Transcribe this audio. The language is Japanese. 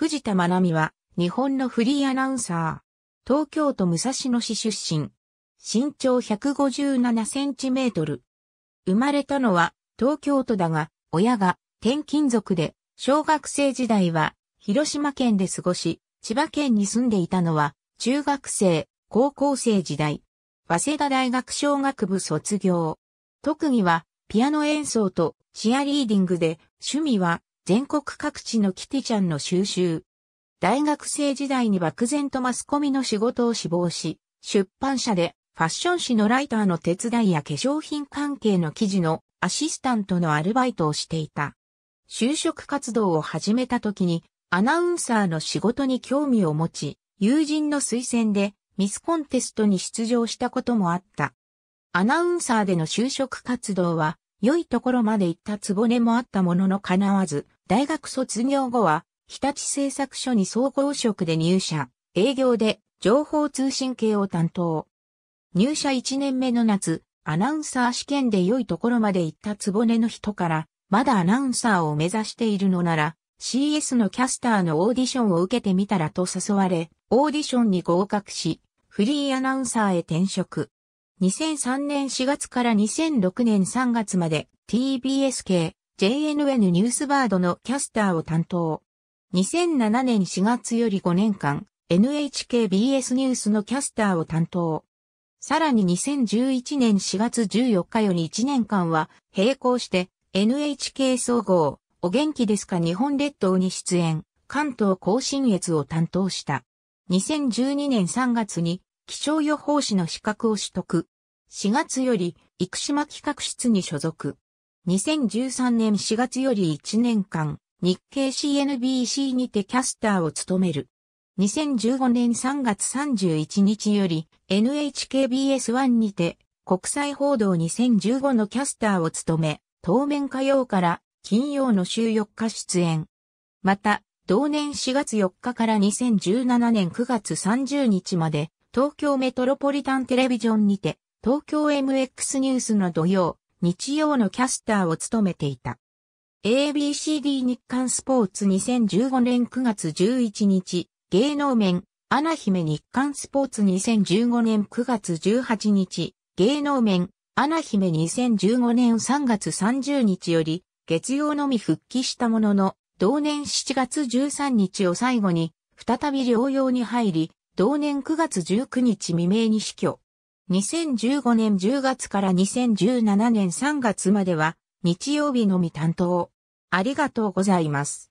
藤田学美は、日本のフリーアナウンサー。東京都武蔵野市出身。身長157センチメートル。生まれたのは東京都だが、親が転勤族で、小学生時代は広島県で過ごし、千葉県に住んでいたのは中学生、高校生時代。早稲田大学小学部卒業。特技はピアノ演奏とシアリーディングで、趣味は全国各地のキティちゃんの収集。大学生時代に漠然とマスコミの仕事を志望し、出版社でファッション誌のライターの手伝いや化粧品関係の記事のアシスタントのアルバイトをしていた。就職活動を始めた時にアナウンサーの仕事に興味を持ち、友人の推薦でミスコンテストに出場したこともあった。アナウンサーでの就職活動は良いところまで行ったつぼねもあったものの叶わず、大学卒業後は、日立製作所に総合職で入社、営業で情報通信系を担当。入社1年目の夏、アナウンサー試験で良いところまで行ったつぼねの人から、まだアナウンサーを目指しているのなら、CS のキャスターのオーディションを受けてみたらと誘われ、オーディションに合格し、フリーアナウンサーへ転職。2003年4月から2006年3月まで TBS 系 JNN ニュースバードのキャスターを担当。2007年4月より5年間、NHKBS ニュースのキャスターを担当。さらに2011年4月14日より1年間は、並行して NHK 総合、お元気ですか日本列島に出演、関東甲信越を担当した。2012年3月に気象予報士の資格を取得。4月より生島企画室に所属。2013年4月より1年間、日経 CNBC にてキャスターを務める。2015年3月31日より NHKBS1 にて国際報道2015のキャスターを務め、当面火曜から金曜の週4日出演。また、同年4月4日から2017年9月30日まで、東京メトロポリタンテレビジョンにて、東京 MX ニュースの土曜、日曜のキャスターを務めていた。ABCD 日刊スポーツ2015年9月11日、芸能面、アナ姫日刊スポーツ2015年9月18日、芸能面、アナ姫2015年3月30日より、月曜のみ復帰したものの、同年7月13日を最後に、再び療養に入り、同年9月19日未明に死去。2015年10月から2017年3月までは日曜日のみ担当。ありがとうございます。